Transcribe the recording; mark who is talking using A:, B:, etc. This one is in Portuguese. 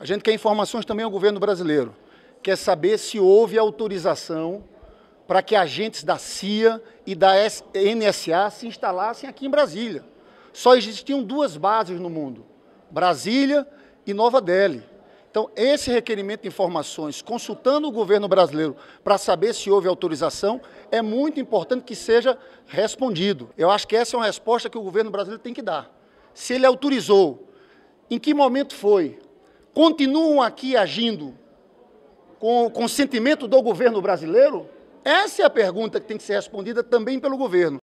A: A gente quer informações também ao governo brasileiro. Quer saber se houve autorização para que agentes da CIA e da NSA se instalassem aqui em Brasília. Só existiam duas bases no mundo, Brasília e Nova Delhi. Então, esse requerimento de informações, consultando o governo brasileiro para saber se houve autorização, é muito importante que seja respondido. Eu acho que essa é uma resposta que o governo brasileiro tem que dar. Se ele autorizou, em que momento foi, continuam aqui agindo com o consentimento do governo brasileiro? Essa é a pergunta que tem que ser respondida também pelo governo.